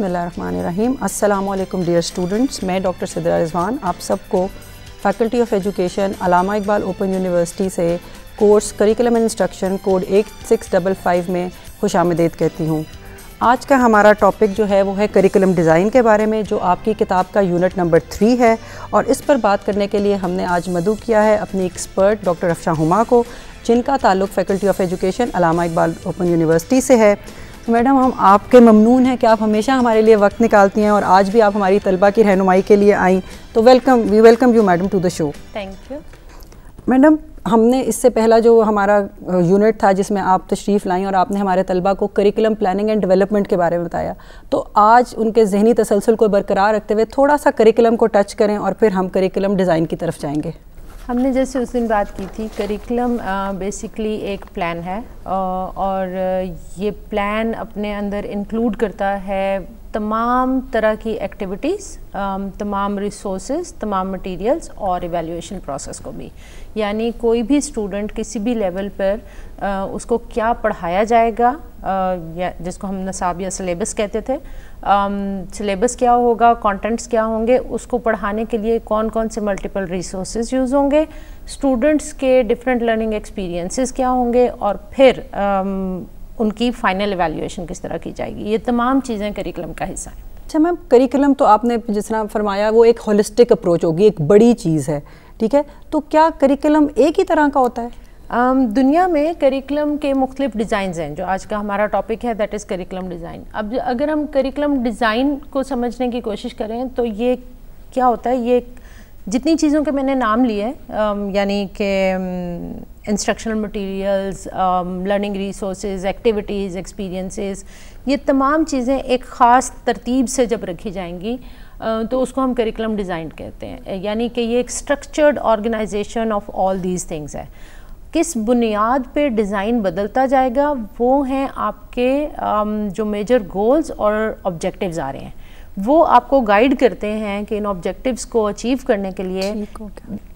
बसमीम अल्लाम dear students मैं डॉक्टर सदरा रिजवान आप सबको faculty of education Allama Iqbal open university से course curriculum instruction code eight six double five में खुश आमदेद कहती हूँ आज का हमारा टॉपिक जो है वो है करिकुलम डिज़ाइन के बारे में जो आपकी किताब का यूनिट नंबर थ्री है और इस पर बात करने के लिए हमने आज मदु किया है अपनी एक्सपर्ट डॉक्टर अफशा हुमा को जिनका ताल्लुक faculty of education Allama Iqbal open university से है मैडम हम आपके ममनून हैं कि आप हमेशा हमारे लिए वक्त निकालती हैं और आज भी आप हमारी तलबा की रहनुमाई के लिए आई तो welcome we welcome you madam to the show thank you madam हमने इससे पहला जो हमारा यूनिट था जिसमें आप तशरीफ़ लाई और आपने हमारे तलबा को करिकुलम प्लानिंग एंड डेवलपमेंट के बारे में बताया तो आज उनके जहनी तसलसल को बरकरार रखते हुए थोड़ा सा करिकुलम को टच करें और फिर हम करिकुलम डिज़ाइन की तरफ जाएंगे हमने जैसे उस दिन बात की थी करिकुलम बेसिकली uh, एक प्लान है uh, और uh, ये प्लान अपने अंदर इंक्लूड करता है तमाम तरह की एक्टिविटीज़ um, तमाम रिसोर्स तमाम मटेरियल्स और इवेल्यूशन प्रोसेस को भी यानी कोई भी स्टूडेंट किसी भी लेवल पर uh, उसको क्या पढ़ाया जाएगा uh, या जिसको हम नसाब या सिलेबस कहते थे सिलेबस um, क्या होगा कंटेंट्स क्या होंगे उसको पढ़ाने के लिए कौन कौन से मल्टीपल रिसोर्सेज यूज़ होंगे स्टूडेंट्स के डिफरेंट लर्निंग एक्सपीरियंसेस क्या होंगे और फिर um, उनकी फ़ाइनल एवेल्यूशन किस तरह की जाएगी ये तमाम चीज़ें करिकुलम का हिस्सा है अच्छा मैम करिकुलम तो आपने जिस तरह फरमाया वो एक होलिस्टिक अप्रोच होगी एक बड़ी चीज़ है ठीक है तो क्या करिकुलम एक ही तरह का होता है um, दुनिया में करिकुलम के मुख्तलिफ डिज़ाइन हैं जो आज का हमारा टॉपिक है दैट इज़ करिकुलम डिज़ाइन अब अगर हम करिकुलम डिज़ाइन को समझने की कोशिश करें तो ये क्या होता है ये एक जितनी चीज़ों के मैंने नाम लिए यानी कि instructional materials, learning resources activities experiences ये तमाम चीज़ें एक ख़ास तरतीब से जब रखी जाएंगी तो उसको हम करिकुलम डिज़ाइन कहते हैं यानी कि ये एक structured organisation of all these things है किस बुनियाद पे डिज़ाइन बदलता जाएगा वो हैं आपके जो मेजर गोल्स और ऑब्जेक्टिव्स आ रहे हैं वो आपको गाइड करते हैं कि इन ऑब्जेक्टिव्स को अचीव करने के लिए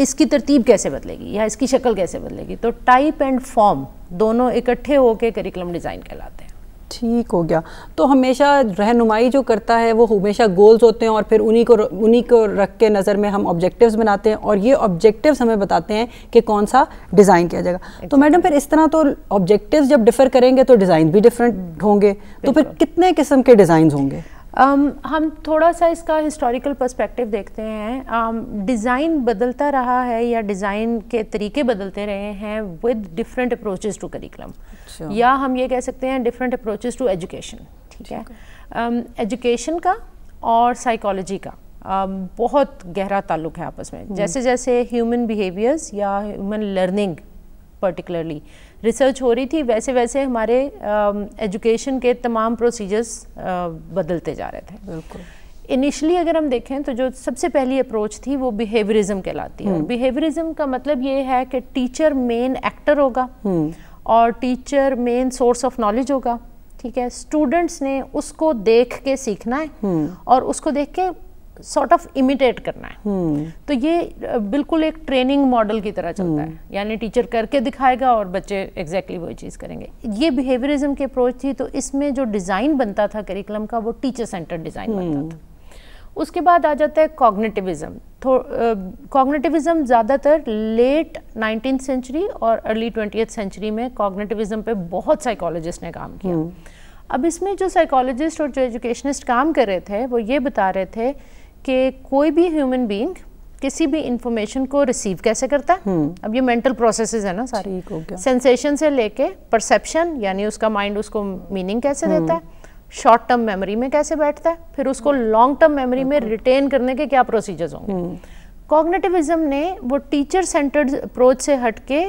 इसकी तरतीब कैसे बदलेगी या इसकी शक्ल कैसे बदलेगी तो टाइप एंड फॉर्म दोनों इकट्ठे होकर करिकुलम डिज़ाइन कहलाते हैं ठीक हो गया तो हमेशा रहनुमाई जो करता है वो हमेशा गोल्स होते हैं और फिर उन्हीं को उन्हीं को रख के नज़र में हम ऑब्जेक्टिव्स बनाते हैं और ये ऑब्जेक्टिव्स हमें बताते हैं कि कौन सा डिज़ाइन किया जाएगा तो exactly. तो मैडम फिर इस तरह तो ऑब्जेक्टिव्स जब डिफ़र करेंगे तो डिज़ाइन भी डिफरेंट होंगे तो फिर कितने किस्म के डिज़ाइन होंगे um, हम थोड़ा सा इसका हिस्टोरिकल पर्सपेक्टिव देखते हैं डिज़ाइन um, बदलता रहा है या डिज़ाइन के तरीके बदलते रहे हैं with different approaches to curriculum या हम ये कह सकते हैं डिफरेंट अप्रोचेस टू एजुकेशन ठीक है एजुकेशन um, का और साइकोलॉजी का um, बहुत गहरा ताल्लुक है आपस में जैसे जैसे ह्यूमन बिहेवियर्स या ह्यूमन लर्निंग पर्टिकुलरली रिसर्च हो रही थी वैसे वैसे हमारे एजुकेशन um, के तमाम प्रोसीजर्स uh, बदलते जा रहे थे बिल्कुल इनिशली अगर हम देखें तो जो सबसे पहली अप्रोच थी वो बिहेवियरिज्म कहलाती है बिहेवियरिज्म का मतलब ये है कि टीचर मेन एक्टर होगा हम्म। और teacher main source of knowledge होगा ठीक है स्टूडेंट्स ने उसको देख के सीखना है हम्म। और उसको देख के सॉर्ट ऑफ इमिटेट करना है hmm. तो ये बिल्कुल एक ट्रेनिंग मॉडल की तरह चलता hmm. है हम्म। यानी टीचर करके दिखाएगा और बच्चे एग्जैक्टली exactly वही चीज़ करेंगे ये बिहेवियरिज्म की अप्रोच थी तो इसमें जो डिज़ाइन बनता था करिकुलम का वो टीचर सेंटर डिज़ाइन बनता था हम्म। उसके बाद आ जाता है कॉग्नेटिविज्म कॉग्निटिविज़म ज़्यादातर लेट नाइनटीन सेंचुरी और अर्ली ट्वेंटी सेंचुरी में कॉग्नेटिविज्म पे बहुत साइकोलॉजिस्ट ने काम किया अब इसमें जो साइकोलॉजिस्ट और जो एजुकेशनिस्ट काम कर रहे थे वो ये बता रहे थे कि कोई भी ह्यूमन बीइंग किसी भी इंफॉर्मेशन को रिसीव कैसे करता है हम्म। अब ये मेंटल प्रोसेसेस है ना सारी सेंसेशन से लेके परसेप्शन यानी उसका माइंड उसको मीनिंग कैसे हम्म। देता है शॉर्ट टर्म मेमोरी में कैसे बैठता है फिर उसको लॉन्ग टर्म मेमोरी में रिटेन करने के क्या प्रोसीजर्स होंगे कॉग्नेटिविज्म हम्म। ने वो टीचर सेंटर्ड अप्रोच से हटके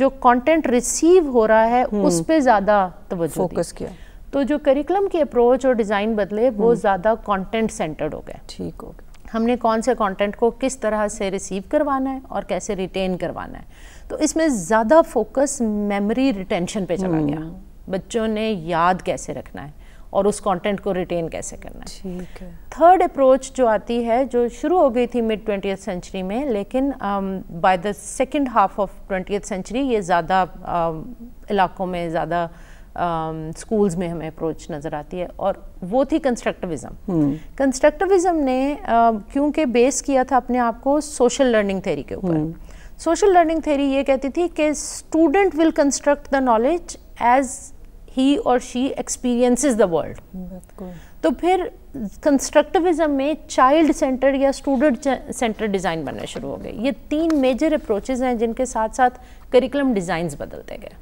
जो कंटेंट रिसीव हो रहा है उस पर ज़्यादा तवज्जो फोकस किया तो जो करिकुलम की अप्रोच और डिज़ाइन बदले वो ज़्यादा कंटेंट सेंटर्ड हो गए ठीक हो गया हमने कौन से कंटेंट को किस तरह से रिसीव करवाना है और कैसे रिटेन करवाना है तो इसमें ज़्यादा फोकस मेमोरी रिटेंशन पे चला गया हम्म। बच्चों ने याद कैसे रखना है और उस कंटेंट को रिटेन कैसे करना है ठीक है थर्ड अप्रोच जो आती है जो शुरू हो गई थी मिड ट्वेंटी सेंचुरी में लेकिन by the second half of twenty century ये ज़्यादा um, इलाकों में ज़्यादा स्कूल्स um, में हमें अप्रोच नज़र आती है और वो थी कंस्ट्रक्टिविज़म हम्म. कंस्ट्रक्टिविज़म ने um, क्योंकि बेस किया था अपने आप को सोशल लर्निंग थेरी के ऊपर सोशल लर्निंग थेरी ये कहती थी कि student will construct the knowledge as he और शी एक्सपीरियंसेस द वर्ल्ड तो फिर कंस्ट्रक्टिविज्म में चाइल्ड सेंटर या स्टूडेंट सेंटर डिज़ाइन बनना शुरू हो गए ये तीन मेजर अप्रोचेज हैं जिनके साथ साथ करिकुलम डिज़ाइंस बदलते गए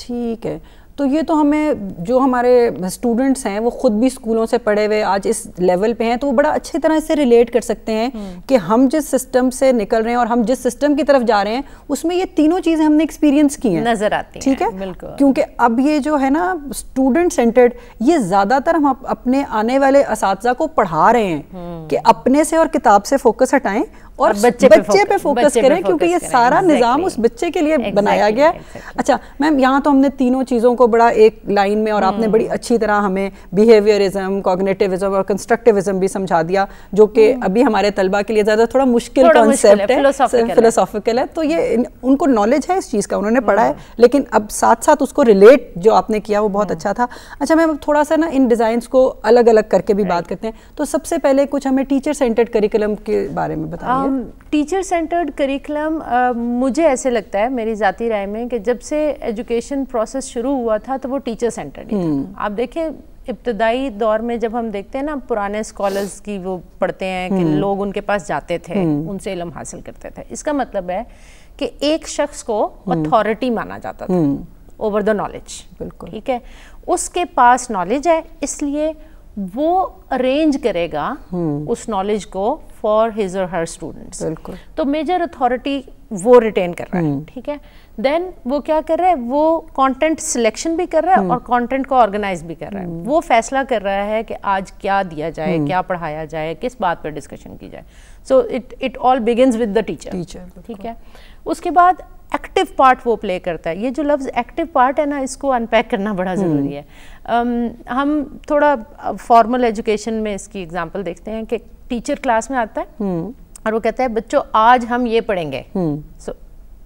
ठीक है तो ये तो हमें जो हमारे स्टूडेंट्स हैं वो ख़ुद भी स्कूलों से पढ़े हुए आज इस लेवल पे हैं तो वो बड़ा अच्छी तरह से रिलेट कर सकते हैं हम्म। कि हम जिस सिस्टम से निकल रहे हैं और हम जिस सिस्टम की तरफ जा रहे हैं उसमें ये तीनों चीज़ें हमने एक्सपीरियंस की हैं नज़र आती ठीक है, बिल्कुल क्योंकि अब ये जो है ना स्टूडेंट सेंटर्ड ये ज़्यादातर हम अपने आने वाले इस को पढ़ा रहे हैं हम्म। कि अपने से और किताब से फोकस हटाएं और बच्चे, बच्चे पे फोकस करें क्योंकि ये सारा निज़ाम उस बच्चे के लिए बनाया गया है अच्छा मैम यहाँ तो हमने तीनों चीज़ों को बड़ा एक लाइन में और हम्म। आपने बड़ी अच्छी तरह हमें बिहेवियरिज्म कॉग्नेटिविज्म और कंस्ट्रक्टिविज्म भी समझा दिया जो कि हम्म। अभी हमारे तलबा के लिए ज़्यादा थोड़ा मुश्किल कॉन्सेप्ट है फिलोसॉफिकल है तो ये उनको नॉलेज है इस चीज़ का उन्होंने पढ़ा है हम्म। लेकिन अब साथ साथ उसको रिलेट जो आपने किया वो बहुत अच्छा था अच्छा मैम थोड़ा सा ना इन डिजाइन को अलग अलग करके भी बात करते हैं तो सबसे पहले कुछ हमें टीचर सेंटर्ड करिकुलम के बारे में बताया टीचर सेंटर्ड करिकुलम मुझे ऐसे लगता है मेरी ज़ाती राय में कि जब से एजुकेशन प्रोसेस शुरू हुआ था तो वो टीचर सेंटर्ड ही था हम्म। आप देखें इब्तदाई दौर में जब हम देखते हैं ना पुराने स्कॉलर्स की वो पढ़ते हैं कि हम्म। लोग उनके पास जाते थे हम्म। उनसे इलम हासिल करते थे इसका मतलब है कि एक शख्स को अथॉरिटी माना जाता था ओवर द नॉलेज बिल्कुल ठीक है उसके पास नॉलेज है इसलिए वो अरेंज करेगा हम्म। उस नॉलेज को फॉर हिज और हर स्टूडेंट्स तो मेजर अथॉरिटी वो रिटेन कर रहा है हम्म। ठीक है देन वो क्या कर रहा है वो कंटेंट सिलेक्शन भी कर रहा है हम्म। और कंटेंट को ऑर्गेनाइज भी कर रहा है वो फैसला कर रहा है कि आज क्या दिया जाए क्या पढ़ाया जाए किस बात पर डिस्कशन की जाए so it it all begin with the teacher teacher ठीक है उसके बाद एक्टिव पार्ट वो प्ले करता है ये जो लफ्ज़ एक्टिव पार्ट है ना इसको अनपैक करना बड़ा ज़रूरी है Um, हम थोड़ा फॉर्मल uh, एजुकेशन में इसकी एग्जांपल देखते हैं कि टीचर क्लास में आता है हम्म। और वो कहता है बच्चों आज हम ये पढ़ेंगे so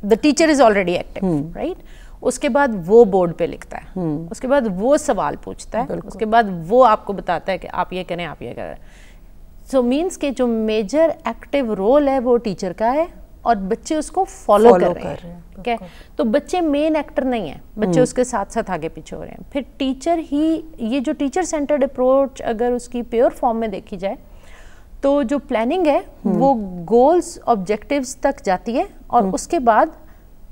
the teacher is already active right उसके बाद वो बोर्ड पे लिखता है हम्म। उसके बाद वो सवाल पूछता है उसके बाद वो आपको बताता है कि आप ये करें आप ये करें सो मीन्स के जो मेजर एक्टिव रोल है वो टीचर का है और बच्चे उसको फॉलो कर, कर रहे हैं तो बच्चे मेन एक्टर नहीं है बच्चे हम्म। उसके साथ साथ आगे पीछे हो रहे हैं फिर टीचर ही ये जो टीचर सेंटर्ड अप्रोच अगर उसकी प्योर फॉर्म में देखी जाए तो जो प्लानिंग है हम्म। वो गोल्स ऑब्जेक्टिव्स तक जाती है और हम्म। उसके बाद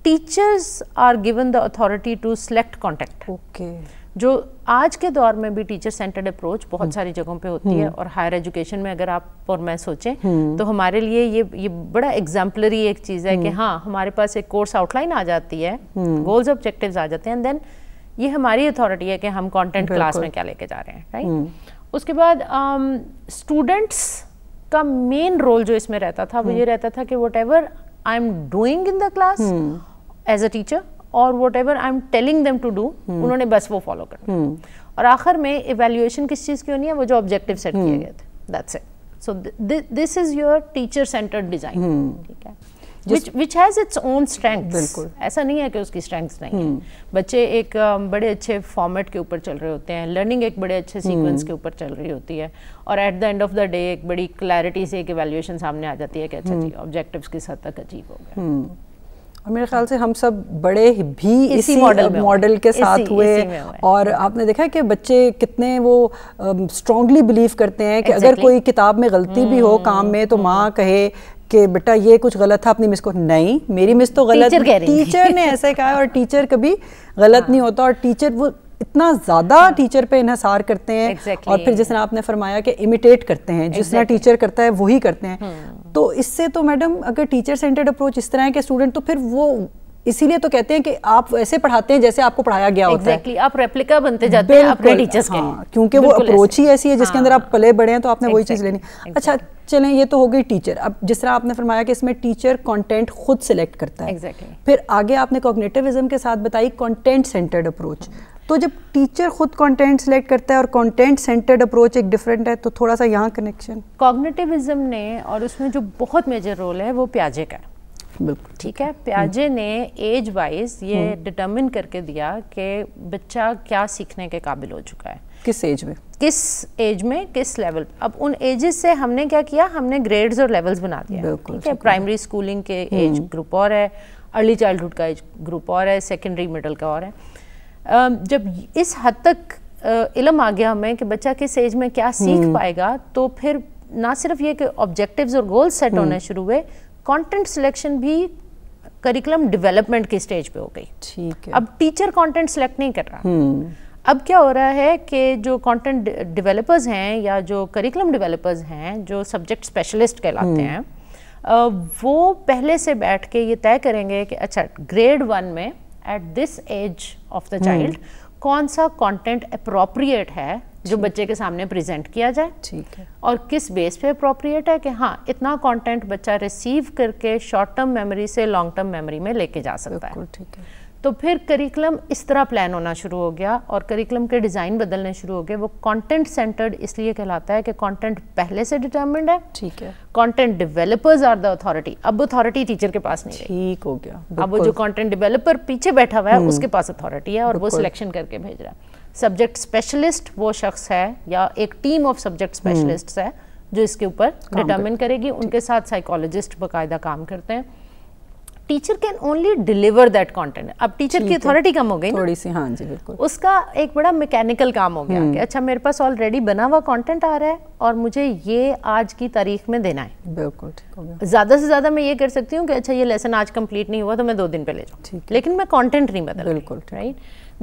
teachers are given the authority to select contact okay जो आज के दौर में भी टीचर सेंटर्ड अप्रोच बहुत हम्म। सारी जगहों पे होती है हम्म। और हायर एजुकेशन में अगर आप और मैं सोचें हम्म। तो हमारे लिए ये ये बड़ा एग्जाम्पलरी एक चीज़ है कि हाँ हमारे पास एक कोर्स आउटलाइन आ जाती है गोल्स ऑब्जेक्टिव आ जाते हैं देन ये हमारी अथॉरिटी है कि हम कॉन्टेंट क्लास में क्या लेके जा रहे हैं राइट उसके बाद स्टूडेंट्स um, का मेन रोल जो इसमें रहता था वो ये रहता था कि whatever I am doing in the class as a teacher और whatever I am telling them to do उन्होंने बस वो फॉलो करना हम्म। और आखिर में इवेल्यूएशन किस चीज़ की होनी है वो जो ऑब्जेक्टिव सेट किए हम्म। गए थे that's it so this is your teacher centre design ठीक है which has its own strength ऐसा नहीं है कि उसकी स्ट्रेंथ नहीं है हम्म। बच्चे एक बड़े अच्छे फॉर्मेट के ऊपर चल रहे होते हैं लर्निंग एक बड़े अच्छे सीक्वेंस के ऊपर चल रही होती है और at the end of the day एक बड़ी क्लैरिटी से एक एवेल्यूएशन सामने आ जाती है कि अच्छा जी ऑब्जेक्टिव्स किस हद तक अचीव हो गया और मेरे ख्याल से हम सब बड़े भी इसी मॉडल मॉडल के साथ इसी, हुए इसी और आपने देखा है कि बच्चे कितने वो स्ट्रॉन्गली बिलीव करते हैं कि exactly. अगर कोई किताब में गलती भी हो काम में तो हम्म, माँ हम्म। कहे कि बेटा ये कुछ गलत था अपनी मिस को नहीं मेरी मिस तो गलत टीचर, टीचर ने ऐसे कहा और टीचर कभी गलत हाँ। नहीं होता और टीचर वो इतना ज़्यादा टीचर हाँ। पे इन्हसार करते हैं exactly. और फिर जिस तरह आपने फरमाया कि इमिटेट करते हैं जिस तरह exactly. टीचर करता है वही करते हैं hmm. तो इससे तो मैडम अगर टीचर सेंटर्ड अप्रोच इस तरह है कि स्टूडेंट तो फिर वो इसीलिए तो कहते हैं कि आप ऐसे पढ़ाते हैं जैसे आपको पढ़ाया गया exactly. होता है आप रेप्लिका बनते जाते हैं अपने टीचर्स हाँ, के क्योंकि वो अप्रोच ही ऐसी है जिसके हाँ। अंदर हाँ, आप पले बड़े हैं तो आपने exactly, वही चीज़ लेनी exactly. अच्छा चलें ये तो हो गई टीचर अब जिस तरह आपने फरमाया कि इसमें टीचर कंटेंट खुद सिलेक्ट करता है exactly. फिर आगे आपने कॉग्नेटिविज्म के साथ बताई कंटेंट सेंटर्ड अप्रोच तो जब टीचर खुद कंटेंट सेलेक्ट करता है और कंटेंट सेंटर्ड अप्रोच एक डिफरेंट है तो थोड़ा सा यहाँ कनेक्शन कॉग्नेटिविज्म ने और उसमें जो बहुत मेजर रोल है वो प्याजे का बिल्कुल ठीक है प्याजे ने एज वाइज ये डिटरमिन हम्म। करके दिया कि बच्चा क्या सीखने के काबिल हो चुका है किस एज में किस एज में किस लेवल अब उन एजेस से हमने क्या किया हमने ग्रेड्स और लेवल्स बना दिया ठीक है प्राइमरी स्कूलिंग के एज ग्रुप हम्म। और है अर्ली चाइल्डहुड का एज ग्रुप और है सेकेंडरी मिडल का और है जब इस हद तक इलम आ गया हमें कि बच्चा किस एज में क्या सीख हम्म। पाएगा तो फिर ना सिर्फ ये कि ऑब्जेक्टिव्स और गोल्स हम्म। सेट होने शुरू हुए कंटेंट सिलेक्शन भी करिकुलम डेवलपमेंट की स्टेज पे हो गई ठीक है अब टीचर कंटेंट सिलेक्ट नहीं कर रहा हम्म। अब क्या हो रहा है कि जो कंटेंट डेवलपर्स हैं या जो करिकुलम डेवलपर्स हैं जो सब्जेक्ट स्पेशलिस्ट कहलाते हैं वो पहले से बैठ के ये तय करेंगे कि अच्छा ग्रेड वन में at this age of the child कौन सा कंटेंट अप्रोप्रिएट है जो बच्चे के सामने प्रेजेंट किया जाए ठीक है और किस बेस पे अप्रोप्रिएट है कि हाँ इतना कंटेंट बच्चा रिसीव करके शॉर्ट टर्म मेमोरी से लॉन्ग टर्म मेमोरी में लेके जा सकता है ठीक है तो फिर करिकुलम इस तरह प्लान होना शुरू हो गया और करिकुलम के डिज़ाइन बदलने शुरू हो गए वो कंटेंट सेंटर्ड इसलिए कहलाता है कि कंटेंट पहले से डिटर्मिंड है ठीक है content developers are the authority अब अथॉरिटी टीचर के पास नहीं ठीक हो गया अब वो जो कंटेंट डेवलपर पीछे बैठा हुआ है हम्म। उसके पास अथॉरिटी है और वो सिलेक्शन करके भेज रहा है सब्जेक्ट स्पेशलिस्ट वो शख्स है या एक टीम ऑफ सब्जेक्ट स्पेशलिस्ट है जो इसके ऊपर डिटर्मिन करेगी उनके साथ साइकोलॉजिस्ट बाकायदा काम करते हैं teacher can only deliver that content अब टीचर की अथॉरिटी कम हो गई थोड़ी सी हाँ जी बिल्कुल उसका एक बड़ा मैकेनिकल काम हो गया कि हम्म। अच्छा मेरे पास ऑलरेडी बना हुआ कंटेंट आ रहा है और मुझे ये आज की तारीख में देना है बिल्कुल ज़्यादा से ज़्यादा मैं ये कर सकती हूँ कि अच्छा ये लेसन आज कंप्लीट नहीं हुआ तो मैं दो दिन पहले जाऊँ लेकिन मैं कॉन्टेंट नहीं बदल बिल्कुल right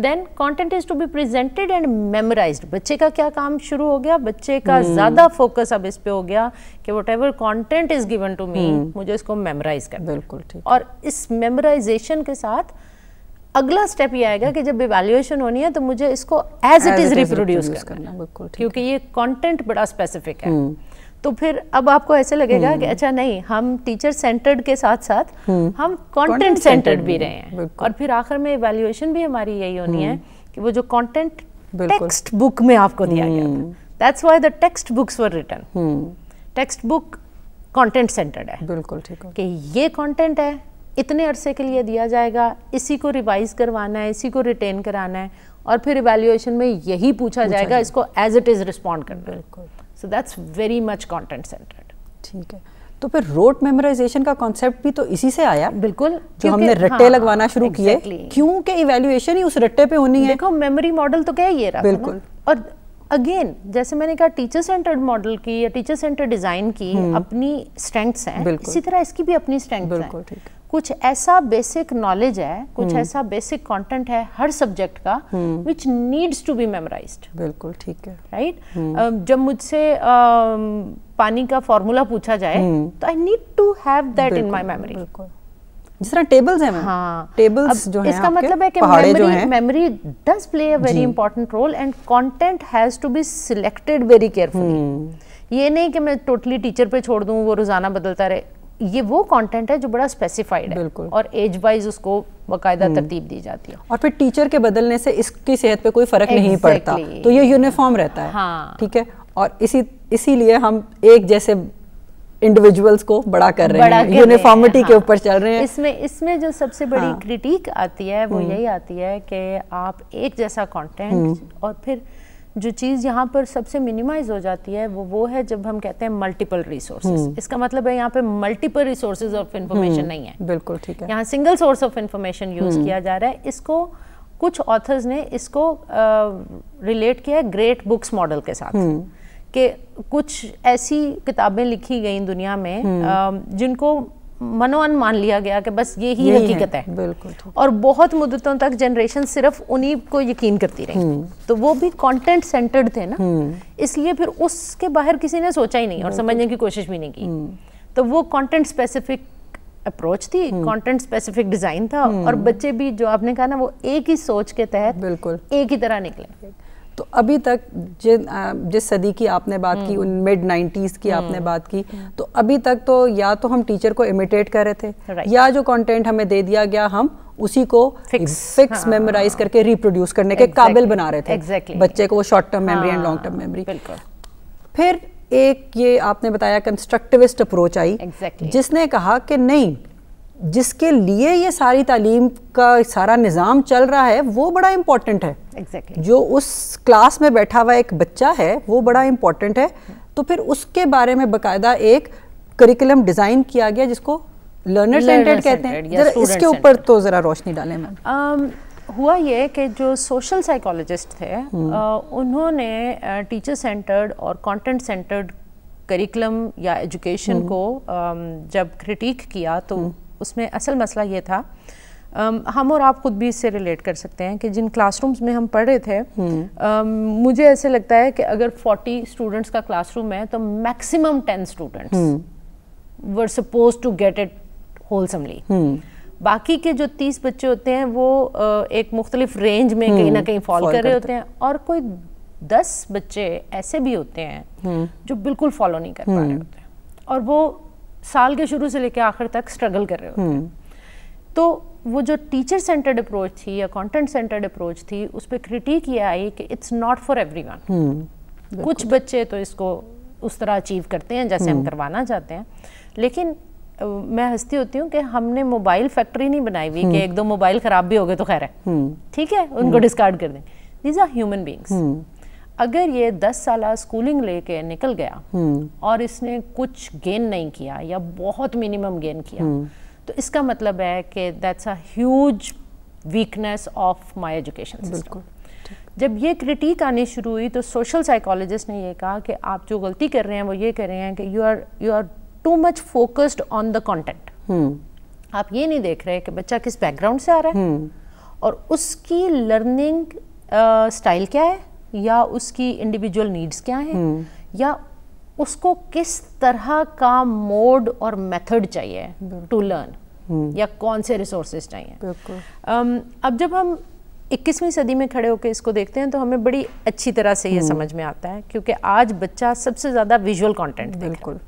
then content is to be presented and memorise बच्चे का क्या काम शुरू हो गया बच्चे का hmm. ज़्यादा फोकस अब इस पे हो गया कि whatever content is given to me मुझे इसको मेमोराइज करना बिल्कुल ठीक और इस मेमोराइजेशन के साथ अगला स्टेप ये आएगा कि जब इवेल्युएशन होनी है तो मुझे इसको एज इट इज रिप्रोड्यूस करना बिल्कुल क्योंकि ये कॉन्टेंट बड़ा स्पेसिफिक है हम्म। तो फिर अब आपको ऐसे लगेगा कि हम्म। अच्छा नहीं हम टीचर सेंटर्ड के साथ साथ हम्म। हम कंटेंट सेंटर्ड भी रहे हैं और फिर आखिर में इवेल्युएशन भी हमारी यही होनी है हम्म। कि वो जो कंटेंट टेक्स्ट बुक में आपको दिया गया that's why the textbooks were return textbook content centred है बिल्कुल ठीक है कि ये कॉन्टेंट है इतने अरसे के लिए दिया जाएगा इसी को रिवाइज करवाना है इसी को रिटेन कराना है और फिर इवेल्युएशन में यही पूछा, पूछा जाएगा, जाएगा इसको एज इट इज रिस्पॉन्ड करना बिल्कुल so that's very much content centred ठीक है तो फिर रोट मेमोराइजेशन का कॉन्सेप्ट भी तो इसी से आया बिल्कुल जो हमने रट्टे हाँ, लगवाना शुरू किए क्योंकि इवेल्युएशन ही उस रट्टे पे होनी है देखो मेमोरी मॉडल तो क्या ही है बिल्कुल और अगेन जैसे मैंने कहा टीचर सेंटर्ड मॉडल की या टीचर सेंटर डिजाइन की हम्म। अपनी स्ट्रेंथ्स हैं इसी तरह इसकी भी अपनी स्ट्रेंथ बिल्कुल ठीक कुछ ऐसा बेसिक नॉलेज है कुछ hmm. ऐसा बेसिक कंटेंट है हर सब्जेक्ट का which needs to be memorised बिल्कुल ठीक है राइट right? hmm. uh, जब मुझसे uh, पानी का फॉर्मूला पूछा जाए hmm. तो I need to have that in my memory जिस तरह टेबल्स हैं हाँ टेबल्स जो है इसका मतलब है कि memory memory does play a very important role and content has to be selected very carefully ये नहीं कि मैं टोटली टीचर पे छोड़ दूं वो रोजाना बदलता रहे ये वो कंटेंट है जो बड़ा स्पेसिफाइड है और एज वाइज उसको बकायदा हम्म। तरतीब दी जाती है और फिर टीचर के बदलने से इसकी सेहत पे कोई फर्क exactly. नहीं पड़ता तो ये यूनिफॉर्म रहता है हाँ। ठीक है और इसी इसीलिए हम एक जैसे इंडिविजुअल्स को बड़ा कर रहे बड़ा हैं यूनिफॉर्मिटी के हाँ। ऊपर चल रहे हैं इसमें इसमें जो सबसे बड़ी क्रिटिक हाँ। आती है वो हम्म। यही आती है कि आप एक जैसा कंटेंट हम्म। और फिर जो चीज़ यहाँ पर सबसे मिनिमाइज हो जाती है वो वो है जब हम कहते हैं मल्टीपल हम्म। रिसोर्सेज इसका मतलब है यहाँ पे मल्टीपल रिसोर्सेज ऑफ इन्फॉर्मेशन नहीं है बिल्कुल ठीक है यहाँ single source of information use किया जा रहा है इसको कुछ ऑथर्स ने इसको रिलेट किया है ग्रेट बुक्स मॉडल के साथ हम्म। कि कुछ ऐसी किताबें लिखी गई दुनिया में हम्म। जिनको मनोअन मान लिया गया कि बस ये ही हकीकत है, है बिल्कुल और बहुत मुद्दतों तक जनरेशन सिर्फ उन्हीं को यकीन करती रही हम्म। तो वो भी कंटेंट सेंटर्ड थे ना हम्म। इसलिए फिर उसके बाहर किसी ने सोचा ही नहीं और समझने की कोशिश भी नहीं की हम्म। तो वो कंटेंट स्पेसिफिक अप्रोच थी कंटेंट स्पेसिफिक डिजाइन था और बच्चे भी जो आपने कहा ना वो एक ही सोच के तहत बिल्कुल एक ही तरह निकले तो अभी तक जिन जिस सदी की आपने बात की हम्म। उन मिड नाइन्टीज़ की हम्म। आपने बात की हम्म। तो अभी तक तो या तो हम टीचर को इमिटेट कर रहे थे या जो कंटेंट हमें दे दिया गया हम उसी को फिक्स मेमोराइज मेमोराइज करके रिप्रोड्यूस करने exactly. के काबिल बना रहे थे exactly. बच्चे को वो short term memory and long term memory फिर एक ये आपने बताया कंस्ट्रक्टिविस्ट अप्रोच आई exactly. जिसने कहा कि नहीं जिसके लिए ये सारी तालीम का सारा निज़ाम चल रहा है वो बड़ा इम्पॉर्टेंट है exactly. जो उस क्लास में बैठा हुआ एक बच्चा है वो बड़ा इम्पॉर्टेंट है तो फिर उसके बारे में बाकायदा एक करिकुलम डिज़ाइन किया गया जिसको लर्नर सेंटर्ड कहते हैं जरा इसके ऊपर तो ज़रा रोशनी डालें मैम um, हुआ ये कि जो सोशल साइकोलॉजिस्ट थे आ, हम्म। uh, उन्होंने टीचर uh, सेंटर्ड और कंटेंट सेंटर्ड करिकुलम या एजुकेशन हम्म। को आ, um, जब क्रिटिक किया तो हम्म। उसमें असल मसला ये था हम और आप ख़ुद भी इससे रिलेट कर सकते हैं कि जिन क्लासरूम्स में हम पढ़ रहे थे हम्म। मुझे ऐसे लगता है कि अगर 40 स्टूडेंट्स का क्लासरूम है तो maximum 10 students were suppose to get it wholesomely बाकी के जो 30 बच्चे होते हैं वो एक मुख्तलिफ रेंज में कहीं ना हम्म। कहीं फॉलो कर रहे होते हैं और कोई दस बच्चे ऐसे भी होते हैं हम्म। जो बिल्कुल फॉलो नहीं कर पा रहे होते हैं और वो साल के शुरू से लेकर आखिर तक स्ट्रगल कर रहे हो तो वो जो टीचर सेंटर्ड अप्रोच थी या कंटेंट सेंटर्ड अप्रोच थी उस पर क्रिटिक ये आई कि इट्स नॉट फॉर वन कुछ बच्चे तो इसको उस तरह अचीव करते हैं जैसे हम हम्म। करवाना चाहते हैं लेकिन मैं हंसती होती हूँ कि हमने मोबाइल फैक्ट्री नहीं बनाई हुई कि हम्म। एक दो मोबाइल ख़राब भी हो गए तो खैर है हम्म। ठीक है उनको डिस्कार्ड कर दें दीज आर ह्यूमन बींग्स अगर ये दस साल स्कूलिंग लेके निकल गया हम्म। और इसने कुछ गेन नहीं किया या बहुत मिनिमम गेन किया हम्म। तो इसका मतलब है कि that's a huge weakness of my education system जब ये क्रिटिक आनी शुरू हुई तो सोशल साइकोलॉजिस्ट ने ये कहा कि आप जो गलती कर रहे हैं वो ये कर रहे हैं कि you are you are too much focused on the content आप ये नहीं देख रहे कि बच्चा किस बैकग्राउंड से आ रहा है हम्म। और उसकी लर्निंग स्टाइल uh, क्या है या उसकी इंडिविजुअल नीड्स क्या हैं हम्म। या उसको किस तरह का मोड और मेथड चाहिए टू लर्न हम्म। या कौन से रिसोर्सेज चाहिए um, अब जब हम 21वीं सदी में खड़े होकर इसको देखते हैं तो हमें बड़ी अच्छी तरह से ये हम्म। समझ में आता है क्योंकि आज बच्चा सबसे ज़्यादा विजुअल कंटेंट बिल्कुल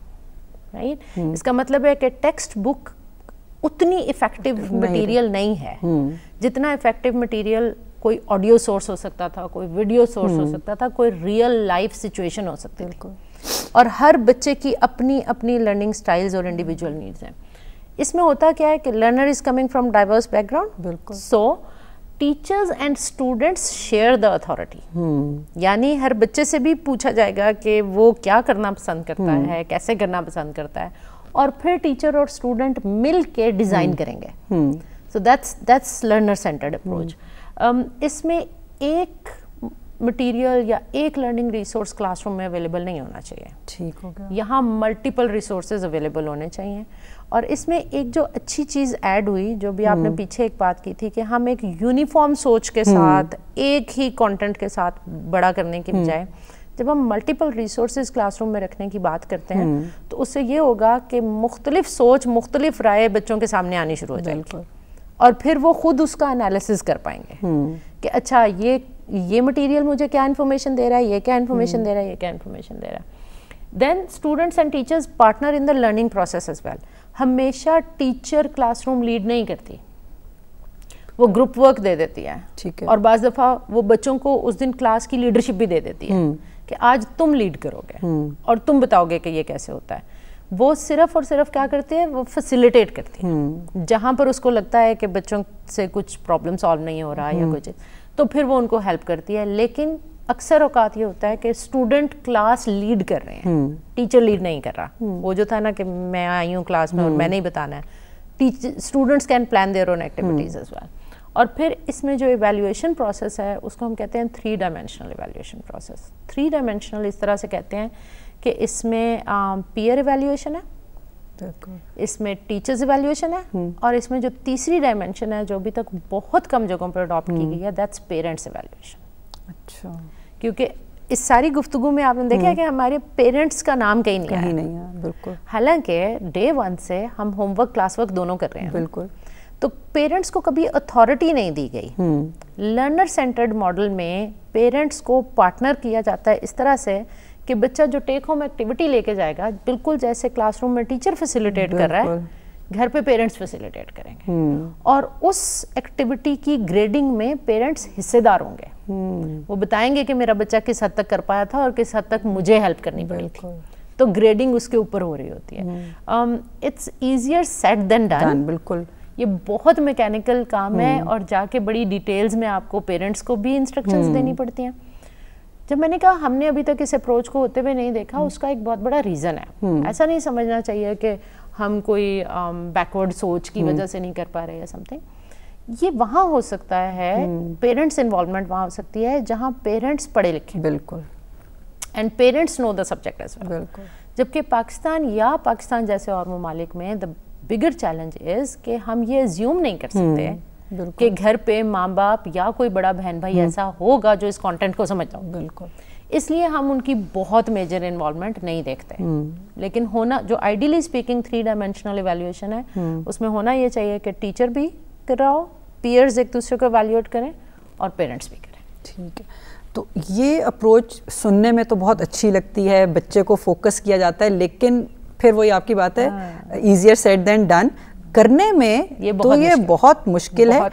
राइट इसका मतलब है कि टेक्स्ट बुक उतनी इफेक्टिव मटेरियल नहीं है जितना इफेक्टिव मटेरियल कोई ऑडियो सोर्स हो सकता था कोई वीडियो सोर्स हो हम्म। सकता था कोई रियल लाइफ सिचुएशन हो सकती थी और हर बच्चे की अपनी अपनी लर्निंग स्टाइल्स और इंडिविजुअल नीड्स हैं इसमें होता क्या है कि learner is coming from diverse background बिल्कुल so teachers and students share the authority यानी हर बच्चे से भी पूछा जाएगा कि वो क्या करना पसंद करता hmm. है कैसे करना पसंद करता है और फिर टीचर और स्टूडेंट मिल के डिज़ाइन hmm. करेंगे so that's that's learner centred approach Um, इसमें एक मटेरियल या एक लर्निंग रिसोर्स क्लासरूम में अवेलेबल नहीं होना चाहिए ठीक हो यहाँ मल्टीपल रिसोर्सेज अवेलेबल होने चाहिए और इसमें एक जो अच्छी चीज़ ऐड हुई जो भी आपने हम्म। पीछे एक बात की थी कि हम एक यूनिफॉर्म सोच के हम्म। साथ एक ही कंटेंट के साथ बड़ा करने के हम्म। बजाय जब हम मल्टीपल रिसोर्स क्लासरूम में रखने की बात करते हैं तो उससे ये होगा कि मुख्तलिफ सोच मुख्तलिफ राय बच्चों के सामने आनी शुरू हो जाएगी और फिर वो खुद उसका एनालिसिस कर पाएंगे हम्म। कि अच्छा ये ये मटेरियल मुझे क्या इन्फॉर्मेशन दे रहा है ये क्या इन्फॉर्मेशन हम्म। दे रहा है ये क्या इन्फॉर्मेशन दे रहा है then students and teachers partner in the learning process as well हमेशा टीचर क्लासरूम लीड नहीं करती वो ग्रुप वर्क दे देती है ठीक है और बज दफ़ा वो बच्चों को उस दिन क्लास की लीडरशिप भी दे देती है हम्म। कि आज तुम लीड करोगे और तुम बताओगे कि ये कैसे होता है वो सिर्फ और सिर्फ क्या करती है वो फैसिलिटेट करती है हम्म। जहाँ पर उसको लगता है कि बच्चों से कुछ प्रॉब्लम सॉल्व नहीं हो रहा या हम्म। कुछ तो फिर वो उनको हेल्प करती है लेकिन अक्सर औकात ये होता है कि स्टूडेंट क्लास लीड कर रहे हैं टीचर हम्म। लीड नहीं कर रहा वो जो था ना कि मैं आई हूँ क्लास में और मैंने ही बताना है teacher students can plan their own activities as well और फिर इसमें जो इवेल्यूएशन प्रोसेस है उसको हम कहते हैं three dimensional evaluation process three dimensional इस तरह से कहते हैं कि इसमें पीयर इवेल्यूएशन है इसमें टीचर्स इवेल्यूएशन है हम्म। और इसमें जो तीसरी डायमेंशन है जो अभी तक बहुत कम जगहों पर अडॉप्ट की हम्म। गई है दैट्स पेरेंट्स इवेल्यूएशन अच्छा क्योंकि इस सारी गुफ्तगु में आपने देखा हम्म। कि हमारे पेरेंट्स का नाम कहीं नहीं कहीं नहीं है बिल्कुल हालांकि डे वन से हम होमवर्क क्लास वर्क दोनों कर रहे हैं बिल्कुल तो पेरेंट्स को कभी अथॉरिटी नहीं दी गई लर्नर सेंटर्ड मॉडल में पेरेंट्स को पार्टनर किया जाता है इस तरह से कि बच्चा जो टेक होम एक्टिविटी लेके जाएगा बिल्कुल जैसे क्लासरूम में टीचर फैसिलिटेट कर रहा है घर पे पेरेंट्स फैसिलिटेट करेंगे हम्म। और उस एक्टिविटी की ग्रेडिंग में पेरेंट्स हिस्सेदार होंगे हम्म। वो बताएंगे कि मेरा बच्चा किस हद तक कर पाया था और किस हद तक मुझे हेल्प करनी पड़ी थी तो ग्रेडिंग उसके ऊपर हो रही होती है it's easier set than done बिल्कुल ये बहुत मैकेनिकल काम है हम्म। और जाके बड़ी डिटेल्स में आपको पेरेंट्स को भी इंस्ट्रक्शंस देनी पड़ती हैं जब मैंने कहा हमने अभी तक इस अप्रोच को होते हुए नहीं देखा हम्म। उसका एक बहुत बड़ा रीज़न है हम्म। ऐसा नहीं समझना चाहिए कि हम कोई बैकवर्ड um, सोच की हम्म। वजह से नहीं कर पा रहे या समथिंग ये वहाँ हो सकता है पेरेंट्स इन्वॉल्वमेंट वहाँ हो सकती है जहाँ पेरेंट्स पढ़े लिखे बिल्कुल and parents know the subject as well बिल्कुल जबकि पाकिस्तान या पाकिस्तान जैसे और ममालिक में द बिगर चैलेंज इज़ कि हम ये ज्यूम नहीं कर सकते कि घर पे माँ बाप या कोई बड़ा बहन भाई हम्म। ऐसा होगा जो इस कंटेंट को समझता हो बिल्कुल इसलिए हम उनकी बहुत मेजर इन्वॉल्वमेंट नहीं देखते हम्म। लेकिन होना जो ideally speaking three dimensional evaluation है हम्म। उसमें होना ये चाहिए कि टीचर भी कराओ पीयर्स एक दूसरे को एवेल्यूएट करें और पेरेंट्स भी करें ठीक है तो ये अप्रोच सुनने में तो बहुत अच्छी लगती है बच्चे को फोकस किया जाता है लेकिन फिर वही आपकी बात है ईजियर सेट देन डन करने में ये तो ये बहुत मुश्किल है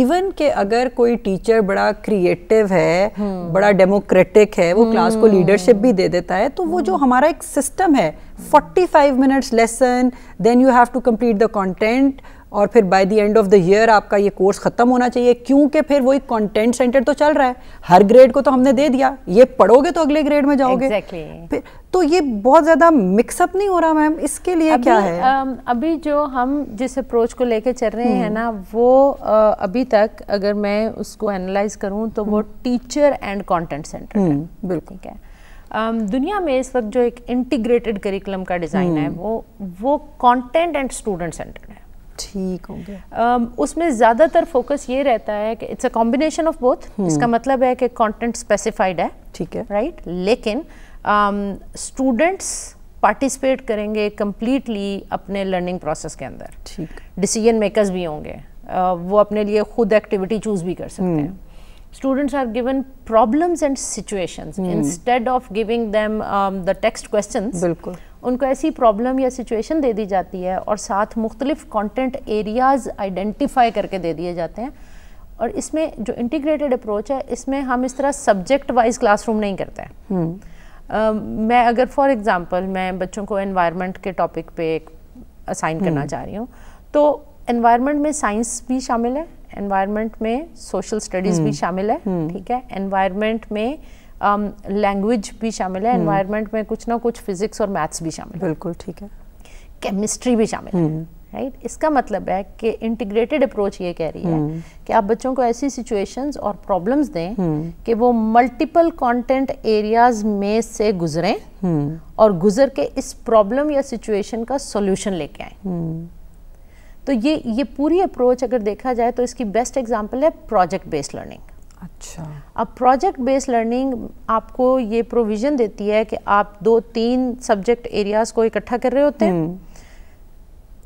इवन के अगर कोई टीचर बड़ा क्रिएटिव है हम्म। बड़ा डेमोक्रेटिक है वो क्लास को लीडरशिप हम्म। भी दे देता है तो वो जो हम्म। हमारा एक सिस्टम है 45 minutes lesson then you have to complete the content और फिर by the end of the year आपका ये कोर्स ख़त्म होना चाहिए क्योंकि फिर वही कंटेंट सेंटर तो चल रहा है हर ग्रेड को तो हमने दे दिया ये पढ़ोगे तो अगले ग्रेड में जाओगे exactly. फिर तो ये बहुत ज़्यादा मिक्सअप नहीं हो रहा मैम इसके लिए अभी, क्या है अभी जो हम जिस अप्रोच को लेके चल रहे हैं हम्म। ना वो अभी तक अगर मैं उसको एनालाइज करूँ तो वो टीचर एंड कॉन्टेंट सेंटर बिल्कुल क्या है दुनिया में इस वक्त जो एक इंटीग्रेटेड करिकुलम का डिज़ाइन हम्म। है वो वो कंटेंट एंड स्टूडेंट सेंटर्ड है ठीक हो गया um, उसमें ज़्यादातर फोकस ये रहता है कि it's a combination of both इसका मतलब है कि कंटेंट स्पेसिफाइड है ठीक है राइट right? लेकिन स्टूडेंट्स um, पार्टिसिपेट करेंगे कम्प्लीटली अपने लर्निंग प्रोसेस के अंदर ठीक डिसीजन मेकर्स भी होंगे uh, वो अपने लिए खुद एक्टिविटी चूज भी कर सकते हैं students are given problems and situations instead of giving them the text questions बिल्कुल उनको ऐसी प्रॉब्लम या सिचुएशन दे दी जाती है और साथ मुख्तलिफ़ कंटेंट एरियाज़ आइडेंटिफाई करके दे दिए जाते हैं और इसमें जो इंटीग्रेटेड अप्रोच है इसमें हम इस तरह सब्जेक्ट वाइज क्लासरूम नहीं करते हैं uh, मैं अगर फॉर एग्ज़ाम्पल मैं बच्चों को एनवायरनमेंट के टॉपिक पे एक असाइन हम्म। करना चाह रही हूँ तो एनवायरनमेंट में साइंस भी शामिल है एनवायरनमेंट में सोशल स्टडीज़ भी हम्म। शामिल है ठीक है एनवायरनमेंट में लैंग्वेज um, भी शामिल है एनवायरमेंट हम्म। में कुछ ना कुछ फिजिक्स और मैथ्स भी शामिल है बिल्कुल ठीक है केमिस्ट्री भी शामिल है राइट हम्म। right? इसका मतलब है कि इंटीग्रेटेड अप्रोच ये कह रही है हम्म। कि आप बच्चों को ऐसी सिचुएशंस और प्रॉब्लम्स दें कि वो मल्टीपल कंटेंट एरियाज में से गुजरें और गुजर के इस प्रॉब्लम या सिचुएशन का सॉल्यूशन लेके आए तो ये ये पूरी अप्रोच अगर देखा जाए तो इसकी बेस्ट एग्जांपल है प्रोजेक्ट बेस्ड लर्निंग अच्छा अब प्रोजेक्ट बेस्ड लर्निंग आपको ये प्रोविज़न देती है कि आप दो तीन सब्जेक्ट एरियाज़ को इकट्ठा कर रहे होते हैं हम्म।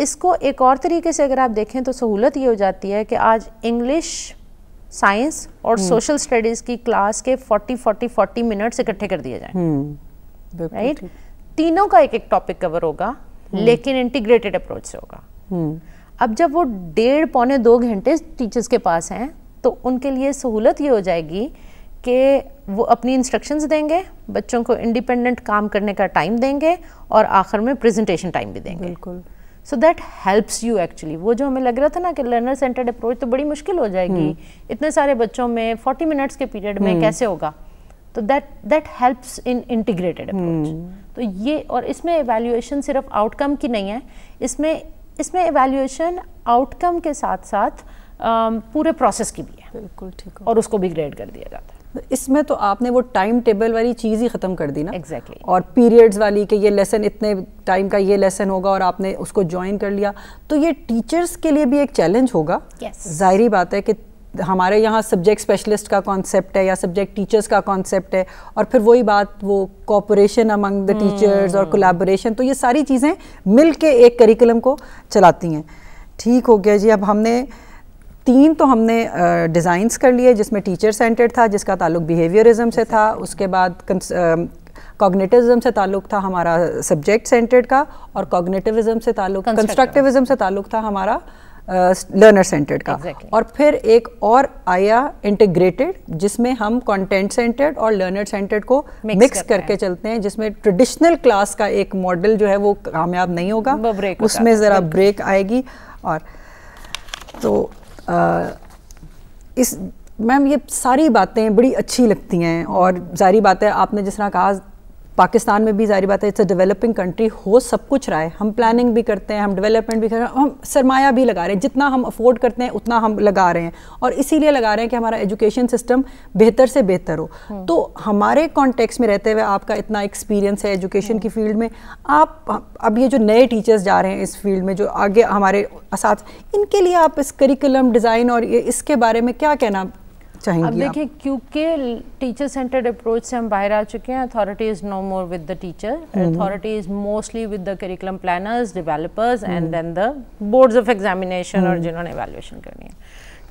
इसको एक और तरीके से अगर आप देखें तो सहूलत ये हो जाती है कि आज इंग्लिश साइंस और सोशल हम्म। स्टडीज़ की क्लास के 40 40 40 मिनट्स इकट्ठे कर दिए जाए राइट हम्म। तीनों का एक एक टॉपिक कवर होगा लेकिन इंटीग्रेटेड अप्रोच से होगा अब जब वो डेढ़ पौने दो घंटे टीचर्स के पास हैं तो उनके लिए सहूलत ये हो जाएगी कि वो अपनी इंस्ट्रक्शंस देंगे बच्चों को इंडिपेंडेंट काम करने का टाइम देंगे और आखिर में प्रेजेंटेशन टाइम भी देंगे बिल्कुल so that helps you actually वो जो हमें लग रहा था ना कि लर्नर सेंटर्ड अप्रोच तो बड़ी मुश्किल हो जाएगी हम्म। इतने सारे बच्चों में फोर्टी मिनट्स के पीरियड में हम्म। कैसे होगा तो that that helps in integrated approach तो ये और इसमें एवेल्यूएशन सिर्फ आउटकम की नहीं है इसमें इसमें एवेल्यूएशन आउटकम के साथ साथ पूरे प्रोसेस की भी है बिल्कुल ठीक और उसको भी ग्रेड कर दिया जाता है तो इसमें तो आपने वो टाइम टेबल वाली चीज़ ही ख़त्म कर दी ना एग्जैक्टली exactly. और पीरियड्स वाली कि ये लेसन इतने टाइम का ये लेसन होगा और आपने उसको ज्वाइन कर लिया तो ये टीचर्स के लिए भी एक चैलेंज होगा yes. जाहरी बात है कि हमारे यहाँ सब्जेक्ट स्पेशलिस्ट का कॉन्सेप्ट है या सब्जेक्ट टीचर्स का कॉन्सेप्ट है और फिर वही बात वो कॉपरेशन अमंग द टीचर्स और कोलेबोरेशन hmm. तो ये सारी चीज़ें मिल के एक करिकुलम को चलाती हैं ठीक हो गया जी अब हमने तीन तो हमने डिज़ाइंस कर लिए जिसमें टीचर सेंटर्ड था जिसका ताल्लुक बिहेवियरिज्म से था उसके बाद कॉग्नेटिविज्म से ताल्लुक था हमारा सब्जेक्ट सेंटर्ड का और कॉग्नेटिविज्म से ताल्लुक कंस्ट्रक्टिविज्म से ताल्लुक था हमारा लर्नर uh, सेंटर्ड का exactly. और फिर एक और आया इंटीग्रेटेड जिसमें हम कंटेंट सेंटर्ड और लर्नर सेंटर्ड को मिक्स करके चलते हैं जिसमें ट्रेडिशनल क्लास का एक मॉडल जो है वो कामयाब नहीं होगा उसमें ज़रा ब्रेक आएगी और तो इस मैम ये सारी बातें बड़ी अच्छी लगती हैं और जारी बात है आपने जिस तरह कहा पाकिस्तान में भी जारी बात है इट्स अ डेवलपिंग कंट्री हो सब कुछ रहा है हम प्लानिंग भी करते हैं हम डेवलपमेंट भी कर रहे हैं हम सरमाया भी लगा रहे हैं जितना हम अफोर्ड करते हैं उतना हम लगा रहे हैं और इसीलिए लगा रहे हैं कि हमारा एजुकेशन सिस्टम बेहतर से बेहतर हो हम्म। तो हमारे कॉन्टेक्स में रहते हुए आपका इतना एक्सपीरियंस है एजुकेशन की फील्ड हम्म। में आप अब ये जो नए टीचर्स जा रहे हैं इस फील्ड में जो आगे हमारे इनके लिए आप इस करिकुलम डिज़ाइन और इसके बारे में क्या कहना चाहेंगे अब देखिए क्योंकि टीचर सेंटर्ड अप्रोच से हम बाहर आ चुके हैं authority is no more with the teacher authority is mostly with the curriculum planners developers and then the boards of examination और जिन्होंने एवेल्युएशन करनी है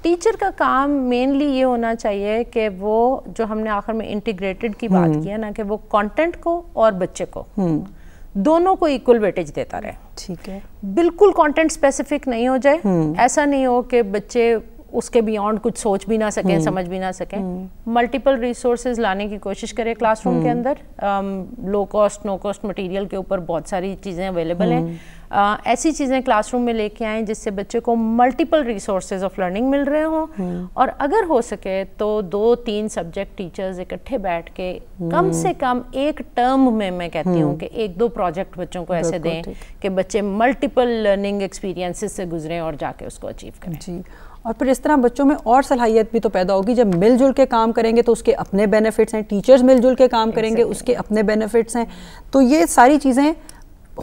टीचर का काम मेनली ये होना चाहिए कि वो जो हमने आखिर में इंटीग्रेटेड की बात हम्म। की है ना कि वो कंटेंट को और बच्चे को हम्म। दोनों को इक्वल वेटेज देता रहे ठीक है बिल्कुल कंटेंट स्पेसिफिक नहीं हो जाए हम्म। ऐसा नहीं हो कि बच्चे उसके बियॉन्ड कुछ सोच भी ना सकें हम्म। समझ भी ना सकें मल्टीपल हम्म। रिसोर्सेज लाने की कोशिश करें क्लासरूम के हम्म। अंदर low cost no cost material के ऊपर बहुत सारी चीज़ें अवेलेबल हैं uh, ऐसी चीज़ें क्लासरूम में लेके आएँ जिससे बच्चे को मल्टीपल रिसोर्सेज ऑफ लर्निंग मिल रहे हों और अगर हो सके तो दो तीन सब्जेक्ट टीचर्स इकट्ठे बैठ के कम से कम एक टर्म में मैं कहती हूँ कि एक दो प्रोजेक्ट बच्चों को ऐसे दें कि बच्चे मल्टीपल लर्निंग एक्सपीरियंसेस से गुजरें और जाके उसको अचीव करें जी और फिर इस तरह बच्चों में और सलाहियत भी तो पैदा होगी जब मिलजुल के काम करेंगे तो उसके अपने बेनिफिट्स हैं टीचर्स मिलजुल के काम करेंगे exactly. उसके अपने बेनिफिट्स हैं तो ये सारी चीज़ें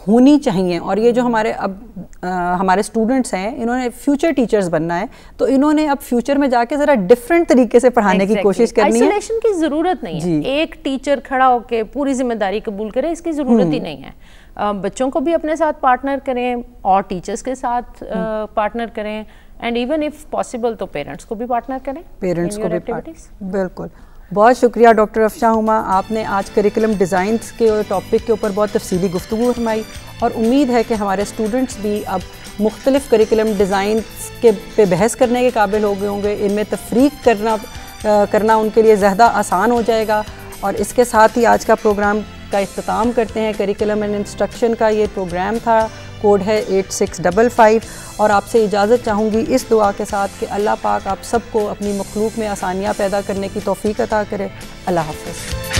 होनी चाहिए और ये जो हमारे अब आ, हमारे स्टूडेंट्स हैं इन्होंने फ्यूचर टीचर्स बनना है तो इन्होंने अब फ्यूचर में जाके ज़रा डिफरेंट तरीके से पढ़ाने exactly. की कोशिश करनी है आइसोलेशन की ज़रूरत नहीं है एक टीचर खड़ा होकर पूरी जिम्मेदारी कबूल करे इसकी ज़रूरत ही हम्म। नहीं है आ, बच्चों को भी अपने साथ पार्टनर करें और टीचर्स के साथ पार्टनर हम्म। करें एंड इवन इफ पॉसिबल तो पेरेंट्स को भी पार्टनर करें पेरेंट्स को भी बिल्कुल बहुत शुक्रिया डॉक्टर अफशा हुमा आपने आज करिकुलम डिज़ाइंस के टॉपिक के ऊपर बहुत तफसीली गुफ्तु फरमाई और उम्मीद है कि हमारे स्टूडेंट्स भी अब मुख्तलिफ करिकुलम डिज़ाइंस के पे बहस करने के काबिल हो गए होंगे इनमें तफरीक करना आ, करना उनके लिए ज़्यादा आसान हो जाएगा और इसके साथ ही आज का प्रोग्राम का अख्ताम करते हैं करिकुलम एंड इंस्ट्रक्शन का ये प्रोग्राम था कोड है एट सिक्स डबल फाइव और आपसे इजाज़त चाहूँगी इस दुआ के साथ कि अल्लाह पाक आप सबको अपनी मखलूक में आसानियाँ पैदा करने की तोफ़ी अदा करे अल्लाह हाफ